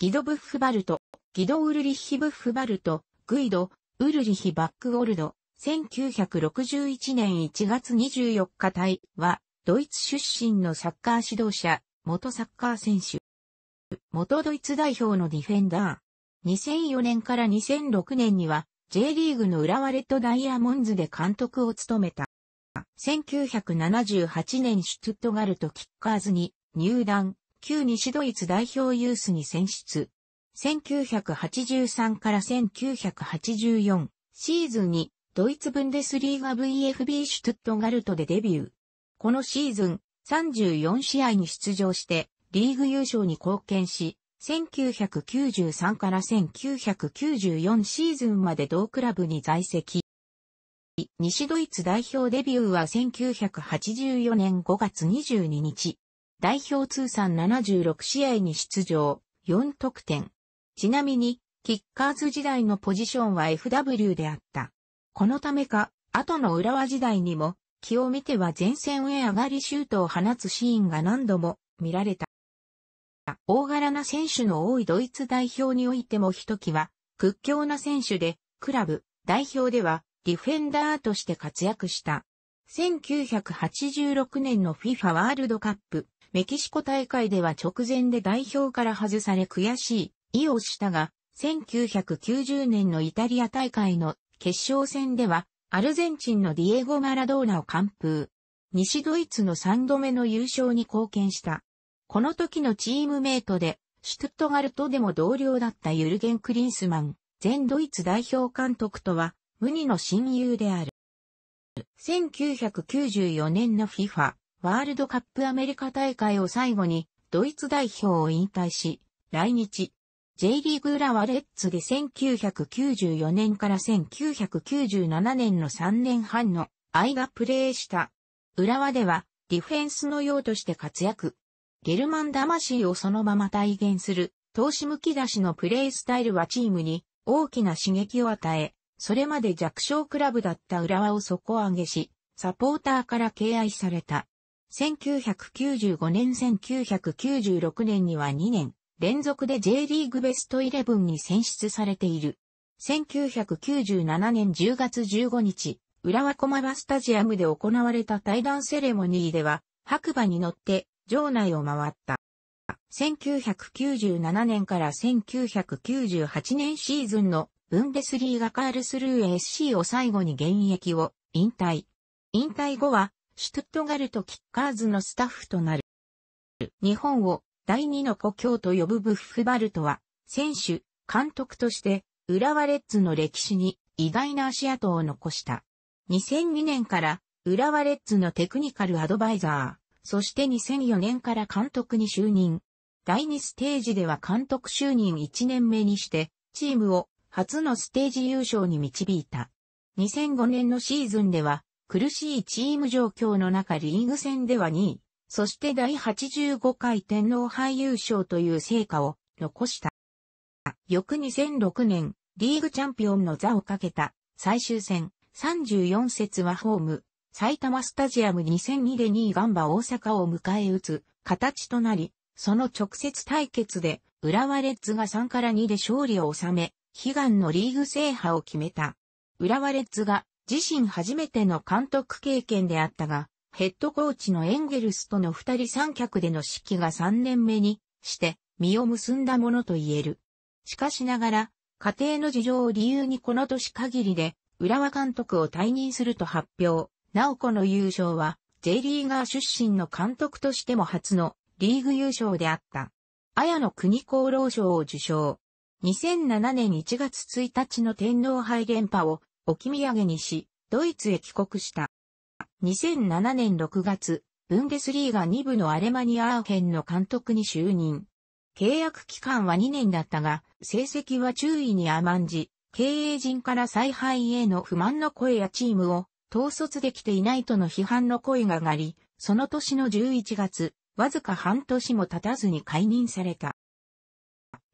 ギド・ブッフバルト、ギド・ウルリッヒ・ブッフバルト、グイド、ウルリヒ・バックオルド、1961年1月24日隊は、ドイツ出身のサッカー指導者、元サッカー選手。元ドイツ代表のディフェンダー。2004年から2006年には、J リーグの浦和レッドダイヤモンズで監督を務めた。1978年シュトゥットガルトキッカーズに入団。旧西ドイツ代表ユースに選出。1983から1984シーズンにドイツブンデスリーガ VFB シュトゥットガルトでデビュー。このシーズン34試合に出場してリーグ優勝に貢献し、1993から1994シーズンまで同クラブに在籍。西ドイツ代表デビューは1984年5月22日。代表通算76試合に出場、4得点。ちなみに、キッカーズ時代のポジションは FW であった。このためか、後の浦和時代にも、気を見ては前線へ上がりシュートを放つシーンが何度も見られた。大柄な選手の多いドイツ代表においてもひときわ屈強な選手で、クラブ、代表ではディフェンダーとして活躍した。1986年の FIFA ワールドカップメキシコ大会では直前で代表から外され悔しい、意をしたが、1990年のイタリア大会の決勝戦では、アルゼンチンのディエゴ・マラドーナを完封。西ドイツの3度目の優勝に貢献した。この時のチームメイトで、シュトットガルトでも同僚だったユルゲン・クリンスマン、全ドイツ代表監督とは、無二の親友である。1994年の FIFA ワールドカップアメリカ大会を最後に、ドイツ代表を引退し、来日。J リーグ裏はレッツで1994年から1997年の3年半の愛がプレーした。浦和ではディフェンスのようとして活躍。ゲルマン魂をそのまま体現する投資向き出しのプレースタイルはチームに大きな刺激を与え、それまで弱小クラブだった浦和を底上げし、サポーターから敬愛された。1995年1996年には2年連続で J リーグベストイレブンに選出されている。1997年10月15日、浦和駒場スタジアムで行われた対談セレモニーでは、白馬に乗って場内を回った。1997年から1998年シーズンのブンデスリーガカールスルー SC を最後に現役を引退。引退後はシュトットガルト・キッカーズのスタッフとなる。日本を第二の故郷と呼ぶブッフバルトは、選手、監督として、浦和レッズの歴史に意外な足跡を残した。2002年から、浦和レッズのテクニカルアドバイザー、そして2004年から監督に就任。第二ステージでは監督就任1年目にして、チームを初のステージ優勝に導いた。2005年のシーズンでは、苦しいチーム状況の中リーグ戦では2位、そして第85回天皇杯優勝という成果を残した。翌2006年、リーグチャンピオンの座をかけた最終戦34節はホーム、埼玉スタジアム2002で2位ガンバ大阪を迎え撃つ形となり、その直接対決で浦和レッズが3から2で勝利を収め、悲願のリーグ制覇を決めた。浦和レッズが自身初めての監督経験であったが、ヘッドコーチのエンゲルスとの二人三脚での指揮が三年目にして実を結んだものと言える。しかしながら、家庭の事情を理由にこの年限りで、浦和監督を退任すると発表。なおこの優勝は、J リーガー出身の監督としても初のリーグ優勝であった。綾野国功労賞を受賞。2007年1月1日の天皇杯連覇を置き土産にし、ドイツへ帰国した。2007年6月、ブンデスリーガ2部のアレマニアアーヘンの監督に就任。契約期間は2年だったが、成績は注意に甘んじ、経営陣から采配への不満の声やチームを統率できていないとの批判の声が上がり、その年の11月、わずか半年も経たずに解任された。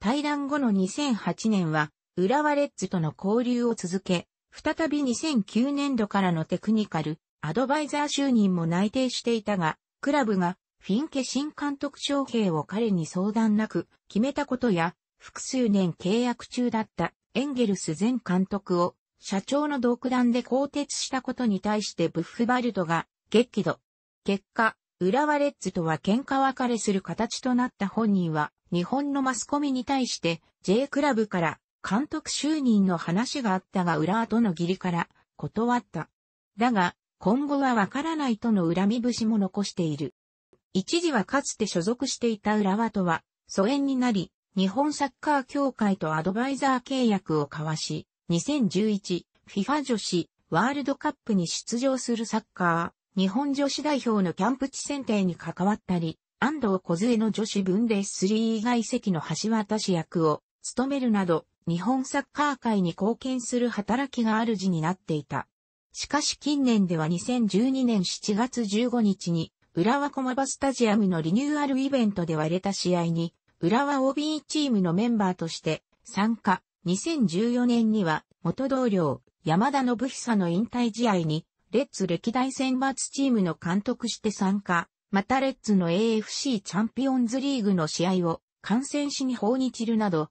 対談後の2008年は、浦和レッズとの交流を続け、再び2009年度からのテクニカル、アドバイザー就任も内定していたが、クラブがフィンケ新監督招聘を彼に相談なく決めたことや、複数年契約中だったエンゲルス前監督を社長の独断で更迭したことに対してブッフバルトが激怒。結果、浦和レッズとは喧嘩別れする形となった本人は、日本のマスコミに対して J クラブから監督就任の話があったが浦和との義理から断った。だが、今後はわからないとの恨み節も残している。一時はかつて所属していた浦和とは疎遠になり、日本サッカー協会とアドバイザー契約を交わし、2011、FIFA 女子ワールドカップに出場するサッカー、日本女子代表のキャンプ地選定に関わったり、安藤小杖の女子分で3以外席の橋渡し役を務めるなど、日本サッカー界に貢献する働きがある字になっていた。しかし近年では2012年7月15日に、浦和駒場スタジアムのリニューアルイベントで割れた試合に、浦和 OB チームのメンバーとして参加。2014年には、元同僚、山田信久の引退試合に、レッツ歴代選抜チームの監督して参加。またレッツの AFC チャンピオンズリーグの試合を観戦しに訪日るなど、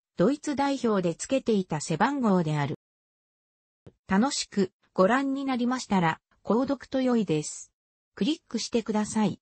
ドイツ代表でつけていた背番号である。楽しくご覧になりましたら、購読と良いです。クリックしてください。